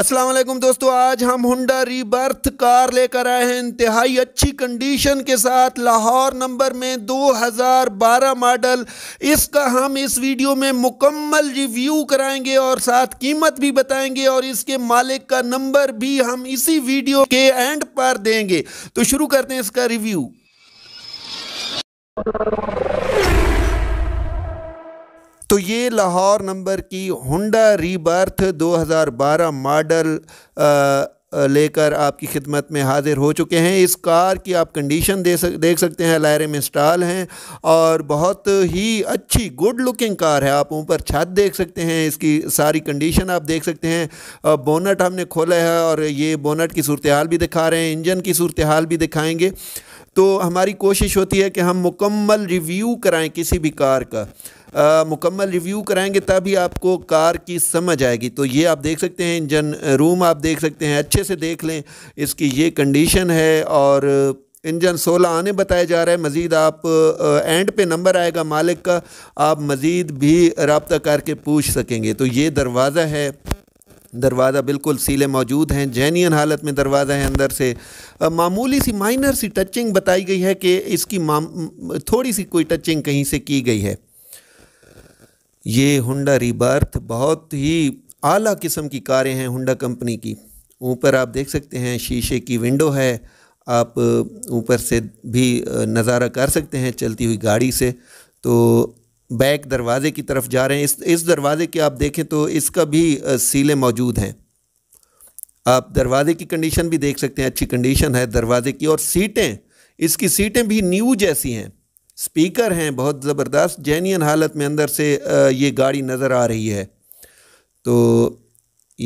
असलम दोस्तों आज हम हुडा रीबर्थ कार लेकर आए हैं इंतहाई अच्छी कंडीशन के साथ लाहौर नंबर में 2012 मॉडल इसका हम इस वीडियो में मुकम्मल रिव्यू कराएंगे और साथ कीमत भी बताएंगे और इसके मालिक का नंबर भी हम इसी वीडियो के एंड पर देंगे तो शुरू करते हैं इसका रिव्यू तो ये लाहौर नंबर की होंडा रीबर्थ 2012 मॉडल लेकर आपकी खिदमत में हाजिर हो चुके हैं इस कार की आप कंडीशन दे सक देख सकते हैं लायरे में स्टाल हैं और बहुत ही अच्छी गुड लुकिंग कार है आप ऊपर छत देख सकते हैं इसकी सारी कंडीशन आप देख सकते हैं बोनट हमने खोला है और ये बोनट की सूरत हाल भी दिखा रहे हैं इंजन की सूरत हाल भी दिखाएँगे तो हमारी कोशिश होती है कि हम मुकम्मल रिव्यू कराएं किसी भी कार का मुकम्मल रिव्यू कराएंगे तभी आपको कार की समझ आएगी तो ये आप देख सकते हैं इंजन रूम आप देख सकते हैं अच्छे से देख लें इसकी ये कंडीशन है और इंजन 16 आने बताया जा रहा है मज़ीद आप एंड पे नंबर आएगा मालिक का आप मज़ीद भी रबता करके पूछ सकेंगे तो ये दरवाज़ा है दरवाज़ा बिल्कुल सीले मौजूद हैं जैनियन हालत में दरवाज़ा है अंदर से मामूली सी माइनर सी टचिंग बताई गई है कि इसकी थोड़ी सी कोई टचिंग कहीं से की गई है ये होंडा रिबर्थ बहुत ही आला किस्म की कारें हैं होंडा कंपनी की ऊपर आप देख सकते हैं शीशे की विंडो है आप ऊपर से भी नज़ारा कर सकते हैं चलती हुई गाड़ी से तो बैक दरवाज़े की तरफ जा रहे हैं इस इस दरवाज़े के आप देखें तो इसका भी सीलें मौजूद हैं आप दरवाज़े की कंडीशन भी देख सकते हैं अच्छी कंडीशन है दरवाज़े की और सीटें इसकी सीटें भी न्यू जैसी हैं स्पीकर हैं बहुत ज़बरदस्त जैनियन हालत में अंदर से ये गाड़ी नज़र आ रही है तो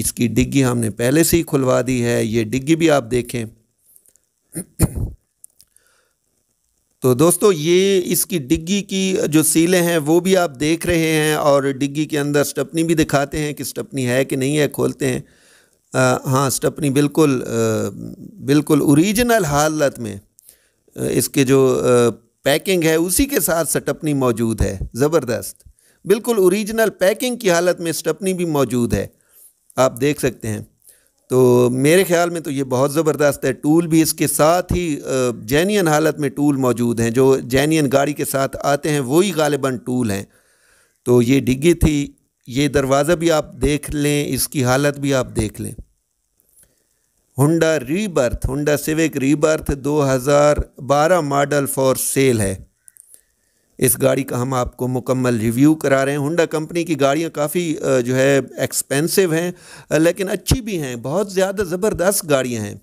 इसकी डिग्गी हमने पहले से ही खुलवा दी है ये डिग्गी भी आप देखें तो दोस्तों ये इसकी डिग्गी की जो सीलें हैं वो भी आप देख रहे हैं और डिग्गी के अंदर स्टपनी भी दिखाते हैं कि स्टपनी है कि नहीं है खोलते हैं आ, हाँ स्टपनी बिल्कुल आ, बिल्कुल ओरिजिनल हालत में इसके जो आ, पैकिंग है उसी के साथ स्टपनी मौजूद है ज़बरदस्त बिल्कुल ओरिजिनल पैकिंग की हालत में स्टपनी भी मौजूद है आप देख सकते हैं तो मेरे ख्याल में तो ये बहुत ज़बरदस्त है टूल भी इसके साथ ही जैनियन हालत में टूल मौजूद हैं जो जैनियन गाड़ी के साथ आते हैं वही गालिबा टूल हैं तो ये डिग्गी थी ये दरवाज़ा भी आप देख लें इसकी हालत भी आप देख लें Honda rebirth Honda Civic rebirth 2012 model for sale है इस गाड़ी का हम आपको मुकम्मल रिव्यू करा रहे हैं हुंडा कंपनी की गाड़ियाँ काफ़ी जो है एक्सपेंसिव हैं लेकिन अच्छी भी हैं बहुत ज़्यादा ज़बरदस्त गाड़ियाँ हैं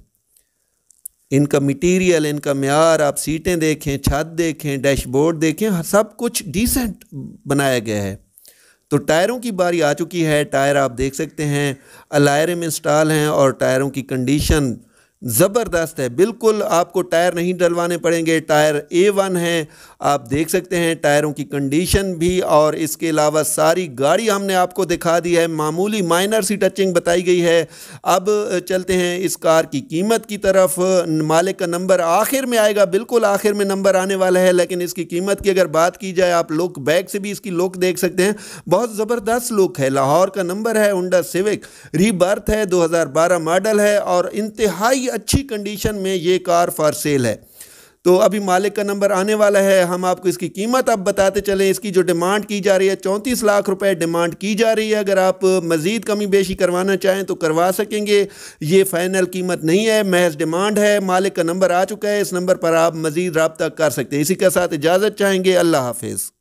इनका मटेरियल इनका मैार आप सीटें देखें छत देखें डैशबोर्ड देखें सब कुछ डिसेंट बनाया गया है तो टायरों की बारी आ चुकी है टायर आप देख सकते हैं अलायर में इंस्टॉल हैं और टायरों की कंडीशन ज़बरदस्त है बिल्कुल आपको टायर नहीं डलवाने पड़ेंगे टायर ए वन है आप देख सकते हैं टायरों की कंडीशन भी और इसके अलावा सारी गाड़ी हमने आपको दिखा दी है मामूली माइनर सी टचिंग बताई गई है अब चलते हैं इस कार की कीमत की तरफ मालिक का नंबर आखिर में आएगा बिल्कुल आखिर में नंबर आने वाला है लेकिन इसकी कीमत की अगर बात की जाए आप लुक बैग से भी इसकी लुक देख सकते हैं बहुत ज़बरदस्त लुक है लाहौर का नंबर है उंडा सिविक रीबर्थ है दो मॉडल है और इंतहाई अच्छी कंडीशन में ये कार फॉर सेल है तो अभी मालिक का नंबर आने वाला है हम आपको इसकी कीमत अब बताते चलें इसकी जो डिमांड की जा रही है चौंतीस लाख रुपए डिमांड की जा रही है अगर आप मज़ीद कमी बेशी करवाना चाहें तो करवा सकेंगे ये फ़ाइनल कीमत नहीं है महज डिमांड है मालिक का नंबर आ चुका है इस नंबर पर आप मज़ीद रबता कर सकते हैं इसी के साथ इजाज़त चाहेंगे अल्लाह हाफिज़